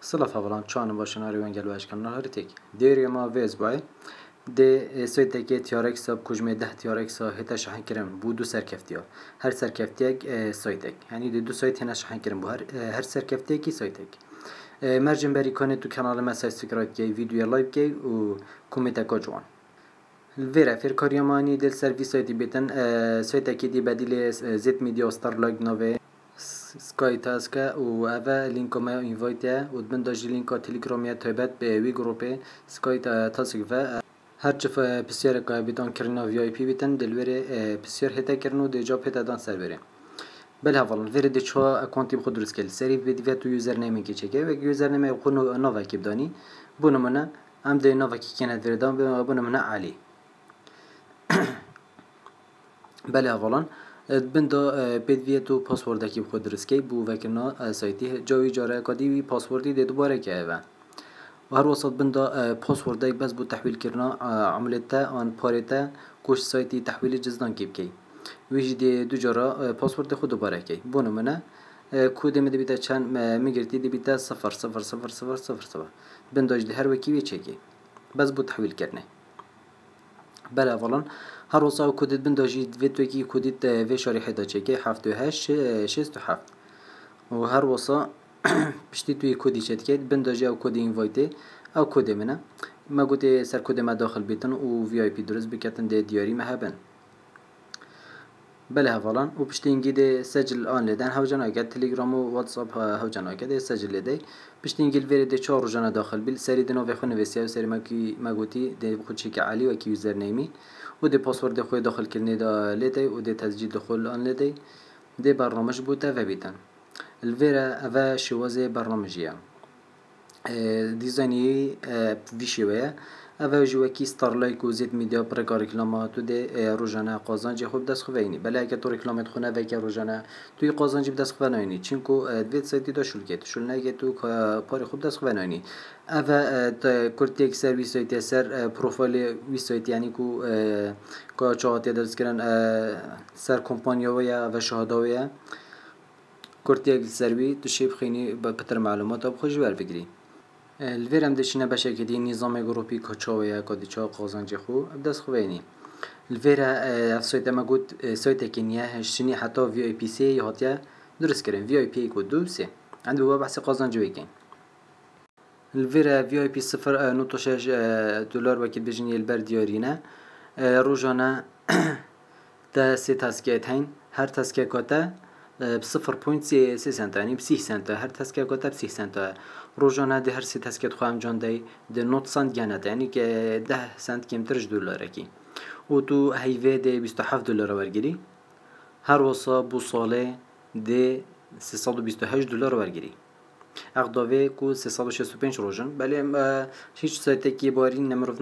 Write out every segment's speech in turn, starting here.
Sılat havalan çanın başına reyon gel başkanlar haritik. Deriye ma vezbay. De STK tiyarak sab kujme deh tiyarak sa heta şahin kirim. Bu du serkeftiya. Her serkeftiyek e, soytek. Yani de du soyt hena şahin kirim bu. Her, e, her serkeftiyek ki soytek. E, Mercim beri kone tu kanalıma subscribe key, videoya like key u komite kocuan. Vera fir karyamani del servisi di beten, soyteki di bedili zet media star like nove. سکای تاسکا و اوه لینکو ما اینوایت و دبن داجی لینکا تلگرامی تایبت به وی گروپه سکای تاسک و هر چف بسیار که بیتان کرنا وی آی پی بیتن دلوره اه، بسیار هتا کرنو دیجا پیتا دان سر بره بل هفالن فير دي شو اكونتي بخود درس كل سري بدي فيتو يوزر نيم كي تشيكي و يوزر نيم يكون نوفا كي بداني بون ام دي نوفا كي كان فير دان بون منا علي بل هفالن بندا بدوی تو پاسوردکی خود درسکی بو وکرنا سایتی جاوی جاره کادی وی پاسوردی ده دوباره که اوه و هر وسط بندا پاسوردک بس بو تحویل کرنا عملتا آن پارتا کوش سایتی تحویل جزدان کی بکی ویجی دو جارا پاسورد خود دوباره کی بونو منه کود می دیتا چند میگرتی دیتا صفر صفر صفر صفر صفر صفر بنداج ده هر وکی وی چکی بس بو تحویل کرنه بلا بله، فلان هر روزا و داشید بنداجید توی توکی کودت وی شاری حدا چکه هفت و هشت و هفت و هر روزا پشتی توی کودی چه که بنداجی او این وایت او کودی منه ما گوته سر کودی ما داخل بیتن و وی آی پی درست بکتن ده دیاری هبن بله هفالان و اینگی ده سجل آن لدن هاو که تلگرامو واتس و آب هاو آگه ده سجل پشتی اینگی الوری ده چهار جانا داخل بیل سری ده نوی خون ویسی و سری مگوتی ده خودشی که علی و کی یوزر نیمی و دی پاسورد خو داخل کړي دا لیتی و دی تسجیل دخول آن لیتی دی برنامج بوته و بیتن الویرا اوه شوازه برنامجیه دیزاینی وی اوه جوکی و زید میدیا پرکا رکلاما تو ده روزانه قازانجی خوب دست خو اینی بلکه اگه تو رکلامت خونه و که روزانه توی قازانج دست خو ناینی چون که دوید سایتی دا شل شل نگه تو پاری خوب دست خو ناینی او کرتی اک سر سایتی سر پروفایل سایتی یعنی کو که چاهاتی درست کرن سر کمپانیا و یا و شهادا و کرتی سروی تو شیب خینی با پتر معلومات آب خوش بر بگیری الفیرم دشينا که كدي نظام جروبي كتشاوية كديشا قازنجی خو بدس خويني الفیرا سویت اما قد سویت کینیا وی حتی فی ای بی سی درست درس وی في اي بي دو دوسي عندو بابا بحث قازنجي كين الفيرا في اي بي صفر نوتوشاج دولار وكي بيجيني البر ديارينا روجانا تا سي تسکیت هر تسکیت کوتا بصفر پوینت سی سی سنت یعنی بسی سنت هر تسکیه گوته سنت روزانه ده هر سی تسکه خواهم جان دی ده نوت سنت یعنی که ده سنت دلاره کی او تو هیوه ده 27 دلار هر بو 328 دلار اقداوه کو 365 روزن بله هیچ سایت کی باری نمرو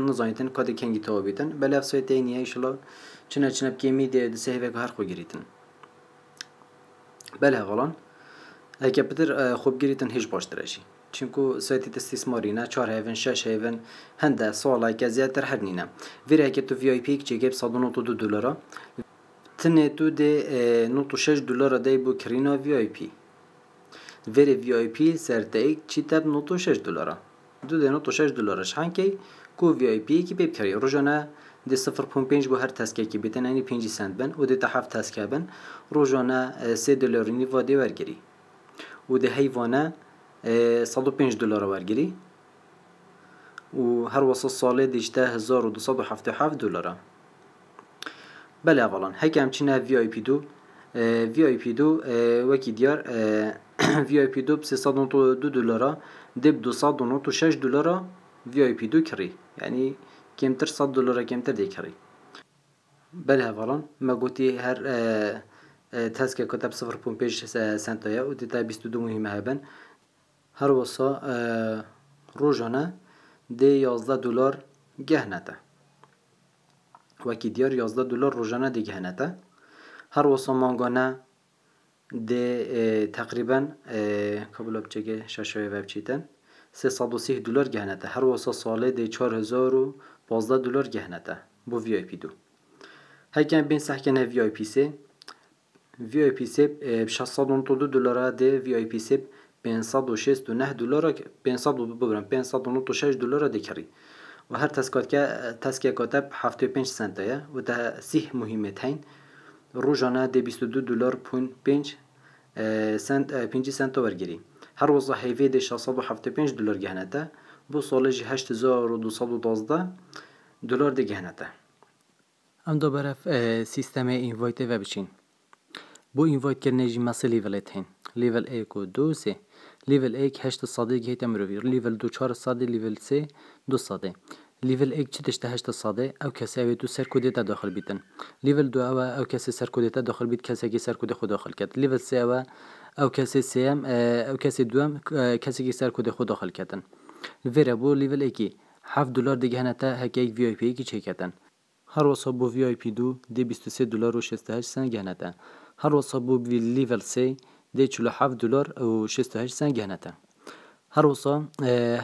کد کنگی تو بیتن سایت ان چنه چنه ده هر خو بله غلان اگه بدر خوب گیریتن هیچ باش درشی چونکو سایتی استثماری نه چهار هیون شش هیون هنده های که زیادتر هر نینه ویر اگه تو وی آی پی چگه صد و دو دلارا تنه تو ده نوتو شش دولارا دی بو کرینا وی آی پی ویر وی آی پی سر دیگ چی تب نوتو شش دولارا دو ده نوتو شش دولارا شهن که کو وی آی پی که بیب کری روژانه دی 0.5 بو هر تسکه کی بیتن یعنی 5 سنت بن و دی تا 7 تسکه بن روزانه 3 دلار نیوا دی ورگیری و دی حیوانه 105 دلار ورگیری و هر وسط ساله دیجته 1277 دلاره بله اولان هک همچنه وی آی پی دو وی آی پی دو وکی دیار وی آی پی دو 392 دلاره دب 296 دلاره وی آی پی دو کری یعنی کمتر 100 دلار کمتر دیکری بل هفران ما گوتی هر تسکه کتاب 0.5 سنت یا و دیتا 22 مهمه هبن هر وسا روزانه دی 11 دلار گهنته وکی دیار 11 دلار روزانه دی گهنته هر وسا مانگانه de تقریبا قبول بچگه ششای وبچیتن 330 دلار گهنته هر وسا ساله دی 4000 15 دلار گهنته بو وی آی پی دو هکن بین سحکنه وی آی پی سی وی آی پی سی 692 دلار ده وی آی پی سی 569 دلار 500 ببرم 596 دلار دکری و هر تسکات که تسکیه کاتب 75 سنت ده و ده سیح مهمت هین روزانه ده 22 دلار پون 5 سنت 5 سنت ورگیری هر وزا هیوی ده 675 دلار گهنته بو سال 8212 دلار دیگه هنده ام دو برف سیستم اینوایت و بچین بو اینوایت کرنه جی مسی لیول ایت لیول ایک و دو سه لیول ایک هشت صاده گهیت لیول دو چار صاده لیول سه دو ساده لیول ایک چی تشته هشت ساده او کسی اوی تو سر داخل بیتن لیول دو او او کسی سر داخل بیت کسی که سر خود داخل کرد لیول سه او او کسی سیم او دوم سر خود داخل Vera bu level 2 7 دلار دیگه هنته هک یک وی آی پی کی چکتن هر واسه بو وی آی پی دو دی 23 دلار و 68 سنگ هنته هر واسه بو وی لیول 3 دی 47 دلار و 68 سنگ هنته هر واسه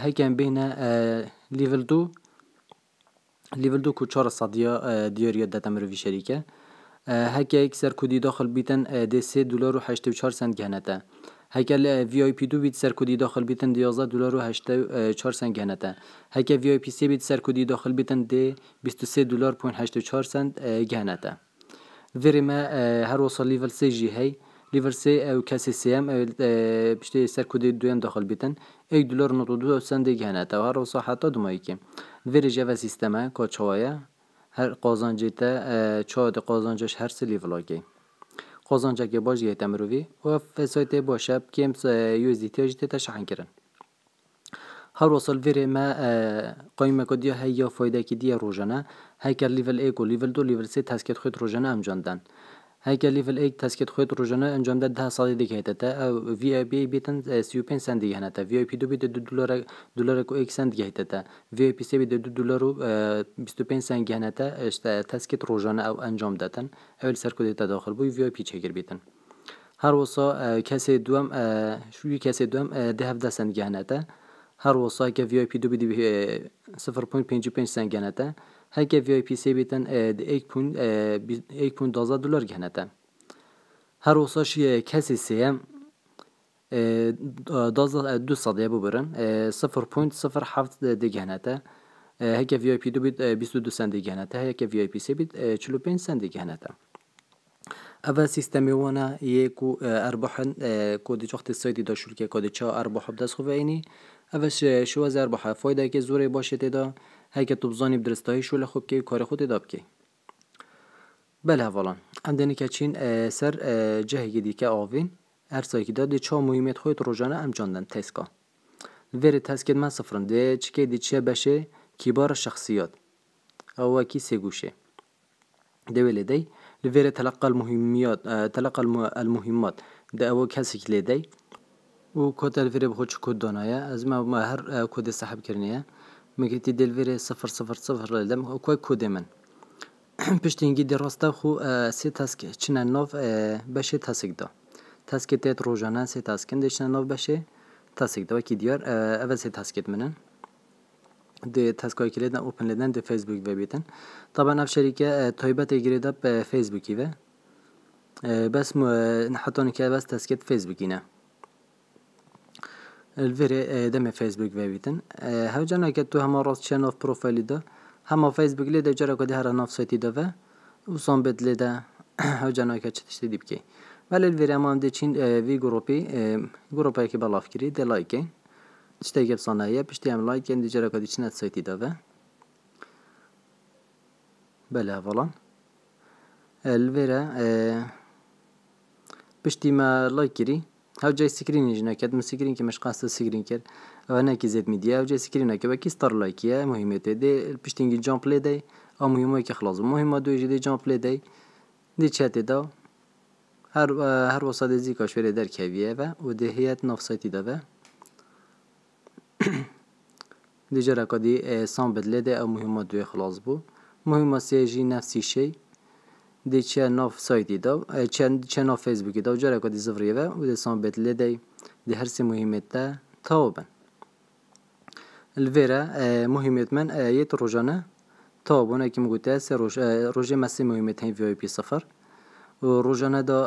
هکن بین لیول 2 لیول 2 کو 400 دیار یاد دتم رو شریکه هک یک سر کودی داخل بیتن دی 3 دلار و 84 سنگ هنته هەگە لە VIP دو بیت سەرکودی داخل بیتن دیازە دلار و چهار سنگ گەنەتە هەکە VIP سێ بیت سەرکودی داخل بیتن دێ 23 دلار پوینه چهار سند گەنەتە vêrême her wasa lîvel sê jî hey lîver sê ew kesê sêm e, e, piştê ser kudê duyan daxil bitin ey dular notu du sendê genete her wasa heta dumayîkê vêrê jeve sîsteme ka çawa ye her qazancê te çawa de qazanceş her sê lîvelakê قضایان جگه باشد یک و فسایت باشد که این یک از هر واسه از ما یا فایده کی دی روزانه های که لیول لیول دو و لیول سه تسکیت خود روزانه هم هيك ليفل 8 تسكت خويت روجانا انجام ده 10 سالي ديك هيتا او في اي بي بيتن سيو بين سند ديك هنتا في اي بي دو بيت دو دولار دولار كو 1 سند هيتا في اي بي سي بيت دو دولار و 25 سند هنتا تسكت روجانا او انجام داتن اول سركو ديتا داخل بو في اي بي تشكر بيتن هر وصا كاسي دوام شوي كاسي دوام ده 17 سند هنتا هر وصا كفي اي بي دو بيت 0.55 سند هنتا هەکێ VIP سێبێتەن دلار گەهنەتە هەروسەشی کەسی سم اه، اه، دو سەدە ببرن سفر اه، پوین سفر هەفت دەگەهنەتە هەکە VIP دوبیت 22 سندی گەهنەتە هەیەکە VIP سێبیت 45 سندی گەهنەتە ئەە سیستەمیوانە یەک و ئەربحن کۆدی چختی سیتی داشورکە کۆدی چا ئەربحب شو از شوە فایده که زوری باشه تێدا هی که تو بزانی بدرستایی شو لخوب که کار خود اداب که بله والا ام که چین سر جهه گیدی که آوین هر سایی که دی چه مهمیت خود رو جانه ام جاندن تیس که ویری تیس من دی دی چه بشه کی بار شخصیات او کی سی گوشه دی ویلی تلقا ویری تلقه او کسی که دی او کتل ویری بخود چه کود از ما هر کود صحب کرنیا مەگەتی دەلوێرە 00 لەم کوی کودێ من پشتینگی دیڕاستە خو سێ تاسکێ چنە نۆڤ بەشێ تاسێکدا تاسکێت تێت ڕۆژانە سێ تاسکن دەچنە نۆڤ بەشێ تاسێکداوەکی دیار ئەvە سێ تاسکێت منن de tezkakileden openleden de Facebook ve biten. Taban ev şerike toybet egirede Facebook ve bes mu hatta ki bes tezket Facebook yine. الفيري دمي فيسبوك فيفيتن هاو جانا كتو هما راس شانوف بروفايلي دا هما فيسبوك لي دا جارا كده هرا ناف سيتي دا وصن بد لي دا هاو جانا كتشتشتي دي بكي ولی الویری همان دی چین وی گروپی گروپی که بلاف کری دی لایکی چیتا گپ سانایه پشتی هم لایکی دی جرا کدی چین ات سایتی دا بله هفالان الویره پشتی ما لایک کری او جای سکرینی نکرد من سکرین که مش قصد سکرین کرد او نکی زد میدیا او جای سکرین نکرد و کیستر لایکیه مهمه ته دی پشتینگی جام پلی دی او مهمه که خلاص مهمه دوی جدی جام پلی دی دی چت دا هر هر وسط زی کاشوره در کویه و او دهیت نفسایتی دا و دیجا رکادی سان بدله ده او مهمه دوی خلاص بو مهمه سیجی نفسی شی de ce nav site چه da, ce, ce nav Facebook-ii da, و că de zăvrive, de să bet le de de herse muhimete tauben. الویره مهمة من آيات روجانا تابون اكي مقوتا سي روج روجي مسي مهمة بي صفر روجانا دا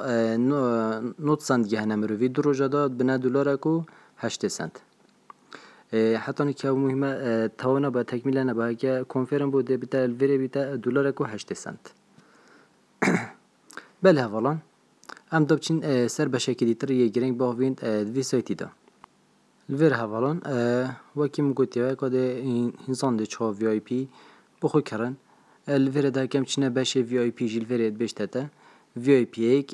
نوت سند جهنا مروفي دو روجا دا بنا دولار اکو هشت سند اون که مهمة تاونا با تکمیل نبا کنفرم بوده بتا الفيرا دلار دولار اكو هشت سنت Bele hevalan, e, e, e, em dobçin ser beşekê dîtir yê girêng bavên divê saytê de. Li vê re hevalan wekî min gotiye ka dê hînzan dê çawa VIP bi xwe kirin. Li vê re de hekem çîne beşê VIP jî li vê re dibêje te VIP'yek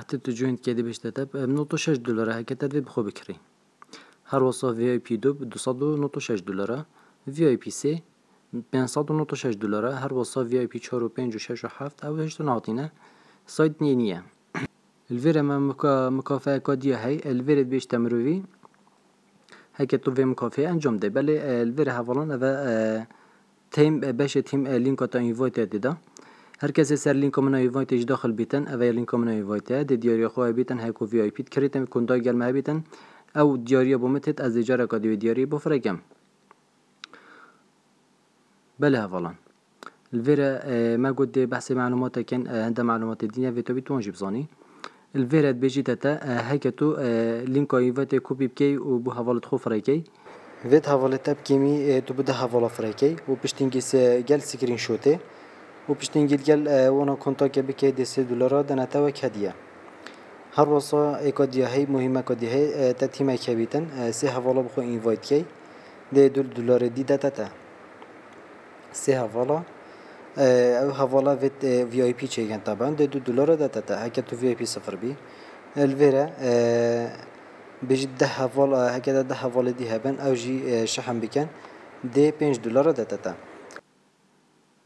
حتى تجوين كده بيش تتب نوتو شاش دولار هكا تدبي بخو بكري هر وصف في اي بي دوب دو صدو نوتو شاش دولار في اي بي سي 596 دلاره هر وصا وی آی پی 4 و 5 و 6 و 7 او هشت و 8 سایت نیه نیه الویر ما مکافه اکادیه كادية الویر بیش تمروی تمروفي که تو وی مکافه انجام ده بله الویر هفالان او اه، تیم بشه تیم اه، لينكا تا انفايت دیده هر کسی سر لینک من ایوایتش داخل بیتن اوی لینک من ایوایت د دیاری خو بیتن هکو وی آی پی کریتم کندای گلمه بیتن او دیاری بومتت از اجاره کادی دیاری بفرگم بلا فلان الفيرا آه، ما قد بحسي معلومات كان آه، عندها معلومات الدنيا في توبي تونجي بصاني الفيرا بيجي تاتا هكتو آه، لينكو يفاتي كوبي بكي بو فالت تخو فريكي فيت هافالت تاب كيمي بدا فالا فريكي وبشتنجيس جال سكرين شوتي وبشتنجيل جال وانا كونتاكي بكي دي سي دولارا تاوك هديه هر وصا ديا هي مهمه كاديا هي تاتيما كابيتن سي هافالا بخو انفايت كي دي دول دولار دي داتا سه هفالا هفالا ویت وی آی پی چیگن طبعا ده دو دلار ده تا هکه تو وی آی پی صفر بی الویره بجد ده هفالا هکه ده هفالا دی هبن او جی شحن بکن ده پنج دلار ده تا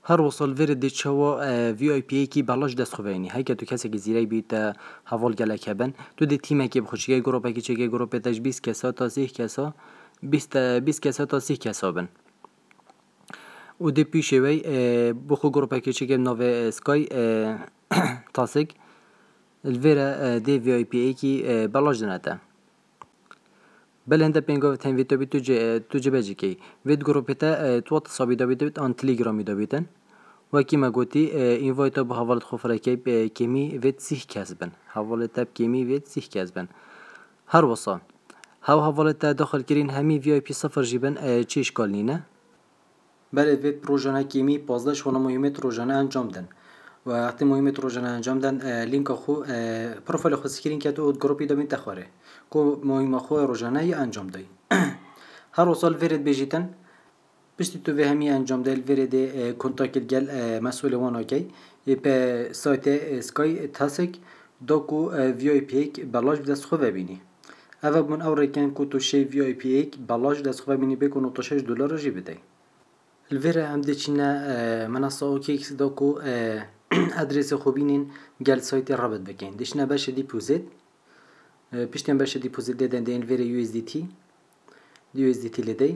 هر وصل ور د چوا وی آی پی کی بلاش دست خو ویني هکې تو کس کی زیرای بیت حوال گله کبن تو د تیم کی بخوشی گروپ کی چگه گروپ تجبیس کسا تا 30 کسا 20 20 کسا تا 30 کسا بن او دی پیش وی بخو گروپ کې چی نوی سکای تاسک الویره دی وی آی پی ای کی بلاش دنه تا بل هنده پینگو وی تو بی تو جی بجی کی وی گروپی تا تو ها تصابی دو ان تلیگرامی دو بیتن و اکی ما این وی تو بو حوالت خوفر اکی بی کمی ویت سیخ کاز بین حوالت تا بی کمی وی سیخ هر وصا هاو حوالت تا دخل کرین همی وی آی پی صفر جیبن چیش بله وی پروژه کیمی 15 شونه مهمت تروژنه انجام دن و وقتی مهمت تروژنه انجام دن لینک خو پروفایل خو سکرین کرد و گروپی دامین تخوره کو مهم خو روزانه انجام دی. هر وصل ورد بیشتر، پشتی تو همی انجام دل ورد کنتاکل گل مسئول وان آکی به سایت سکای تاسک کو وی آی پی ایک بلاش بدست خو ببینی اول من او رکن کو تو شی وی آی پی ایک بلاش دست خو ببینی بکن و تا 6 دلار جی بدهی الفیرا عم دچنا مناسا او کیکس دوکو ادرس خوبینین گل سایت رابط بکن دشنا باشه دیپوزیت پیشتن باشه دیپوزیت دادن دین ویره یو اس دی تی یو اس دی تی لدی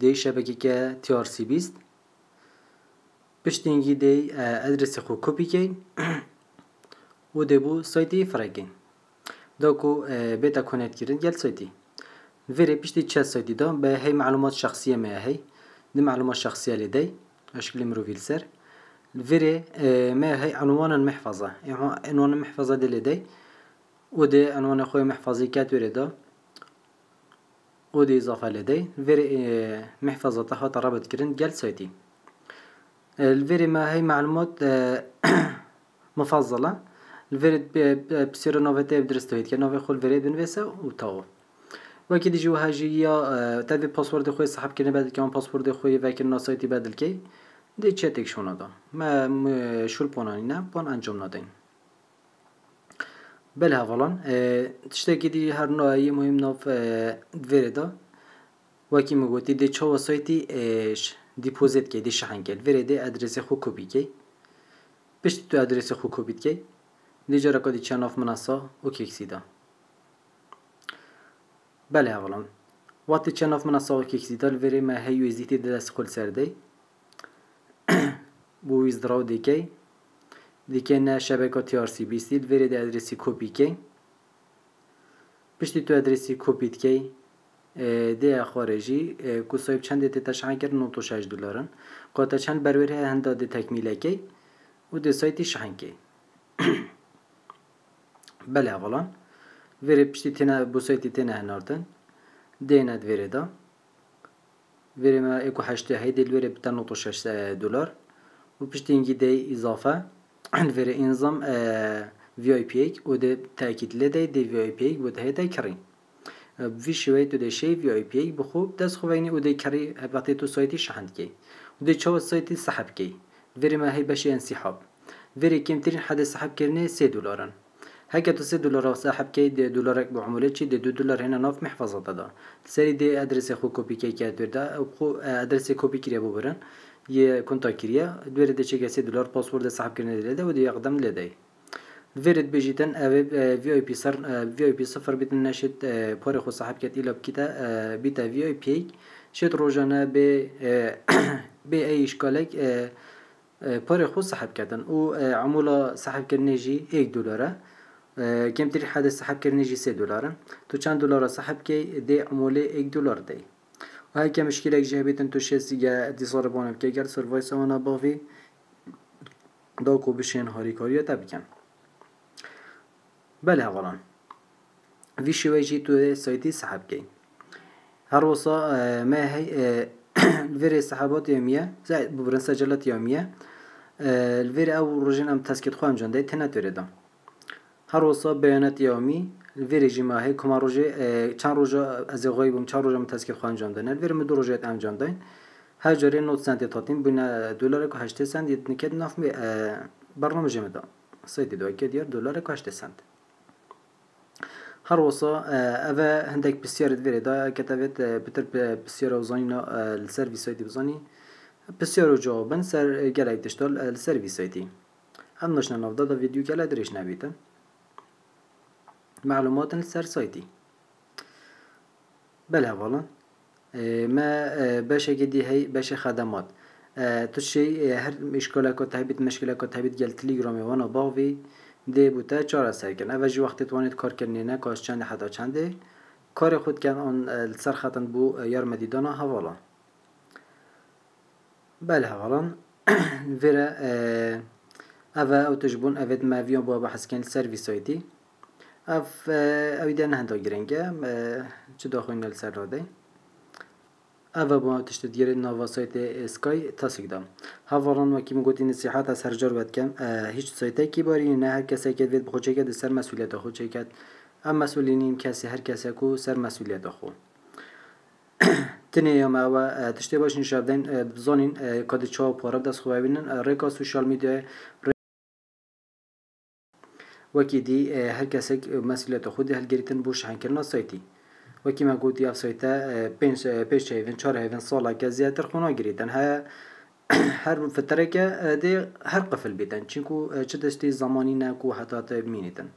دی شبکه که تی آر سی بیست پیشتنگی دی ادرس خوبی کپی کن و دی بو سایتی فرکن دوکو بیتا کنید کردن گل سایتی ویره پیشتی چه سایتی دا به هی معلومات شخصی ما هی دي معلومات شخصية لدي أشكل مرو سر الفيري آه ما هي عنوان المحفظة يعني عنوان المحفظة دي لدي ودي عنوان أخوي محفظي كاتوري دا ودي إضافة لدي الفيري آه، محفظة تها ترابط كرين جال سويتي الفيري ما هي معلومات آه، مفضلة الفيري بسيرو نوفيتي بدرستويت كنوفي خول فيري بنفسه وتوه وكي ديجيو هاجية تادي باسورد خويا صاحب كنا بعد كمان باسورد خويا فاكر ناصيتي بعد الكي دي تشاتك شو نضا ما شو البونانينا بون انجم نضين بلها فلان تشتكي دي هر نوعي مهم نوف دفيردا وكي مغوتي دي تشو وصيتي اش ديبوزيت كي دي شحن كي الفيريدي ادريسي خو كوبي كي باش تو ادريسي خو كوبي كي دي جرا كودي تشانوف منصة وكيكسيدا بله اولا وقتی چند نفت من ساقه که اکسیدال وری ما هیو ازیتی دل از کل سرده بو ویزدراو دیکی دیکی نه شبکه تی آر سی بی سیل وری دی ادرسی کپی کی پشتی تو ادرسی کپیت کی دی خارجی کو صاحب چند دیتی تشعن کرد 96 دلارن قاطع چند بروری هنده دی تکمیله کی و دی سایتی شحن کی بله اولا Veri pişti tine busaytî tine henardin. Deynet veri da. Veri me eko heşte heydil veri biten notu e, dolar. Bu piştingi dey izafe. Veri inzam e, VIP VIP'yek o de tekitli dey de VIP'yek bu de heyde kirin. وی شوی تو دشی وی آی پی بخوب دست خوینی او دی کری وقتی تو سایتی شحند کی او دی چاو سایتی سحب کی وری ما هی بشی انسحاب وری کمترین حد سحب 3 دلارن هكا تسي دولار صاحب كي دي دولارك بعمولة شي دي دو دولار هنا ناف محفظة دا تسري دي ادرس خو كوبي كي كي دور دا خو ادرس كوبي كريا ببرن برن يه كونتا كريا دور دي شي سي دولار باسورد صاحب كرنا لدا ودي يقدم لدا فيرد بيجيتن في اي بي صر في اي بي صفر بيت ناشد آه، بوري خو صاحب كات الى بكتا آه، بيتا في اي بي شت روجانا ب آه، ب اي اشكالك خو صاحب كاتن او عمولة صاحب كرنجي یک دلاره کمتری حد سحب کردنی جی سه دلارن تو چند دلار سحب کی دی عموله یک دلار دی و های که مشکل اگه جه بیتن تو شیستی گه اتصال بانم که اگر سروای سوانا باوی دا کو بشین هاری کاریو بکن بله غلان وی شوی جی تو سایتی سحب کی هر وصا ما هی الفيري سحبات يومية زائد ببرن سجلات يومية الفيري او رجين هم تسکیت خوام جنده تنه وردام هر وصا بیانات یومی الویری جما هی کما روجه چند روجا از غیبم چند روجا متسکی خو انجام دادن الویری من دو روجا انجام دادن هر جاری 9 سنت تاتین بنا دلار کو 8 سنت یت نکد ناف برنامج مدا سيدي دو اكيد يار دولار کو 8 سنت هر وصا اوا هندك بسيار دفيري دا كتبت بتر بسيار وزانينا السيرفيس سيتي بزاني بسيار جوابن سر گلای تشتال السيرفيس سيتي هم نشنا نافدا دا ویدیو گلای درش نبیتم معلومات السرسايتي بلا والله اه، ما باش جدي هي باش خدمات اه، تشي اه، هر مشكلة كنت هبت مشكلة كنت هبت قال تليجرامي وانا باوي دي بوتا چارا کن اوج وقتی توانید کار نه کاش چند حدا چنده کار خود کن آن سر خطن بو یارم دیدانا حوالا بله حوالا ویره اوه او تجبون اوه اوید مویان با بحث کن سرویس هایتی اف ایده av گرنگه چه داخل نل سر راده اوه با دیر نوا سایت اسکای تاسیگ دام هاوران وکی مگوتی نصیحت از هر جار بد کم هیچ سایت کی باری نه هر کسی که وید بخوچه که سر مسئولیت خود چه کرد ام نیم کسی هر کسی کو سر مسئولیت خود تنه یام اوه تشت باش نشابدین بزانین کد چاو پارب دست خواه بینن ریکا سوشال میدیای وكي دي هر كسك مسؤولية آه، خود هل جريتن بوش هنكرنا سايتي وكي ما قلت يا سايتا آه، بينش آه، بيش هيفن شار هيفن صالة كزياتر خونا جريتن ها هر فترة دي هر قفل بيتن چنكو چدشتي زماني ناكو حتى تبمينيتن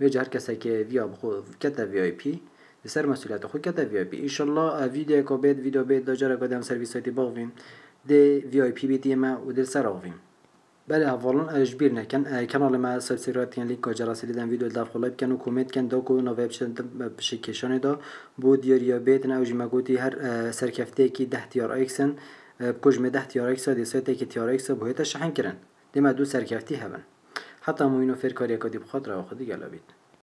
ويجا هر كسك فيا بخو كتا في اي بي سر مسؤولية خود كتا في اي بي ان شاء الله فيديو بيت فيديو بيت دجارة قدام سيرفيساتي باغفين دي في اي بي ما ودل سر سراغفين بله اولون اش بیر نکن کانال ما سابسکرایب کن لینک جراسی دیدن ویدیو داف خلایب کن و کامنت کن دا کو نو ویب شن بشه دا بو دیار یا بیت نه اوجی مگوتی هر سرکفته کی ده تیار ایکسن بکج می ده تیار ایکس دی سایت کی تیار اکس بو شحن کرن دیما دو سرکفتی هبن حتی اینو فرکاری کدی بخاطر خودی گلا بیت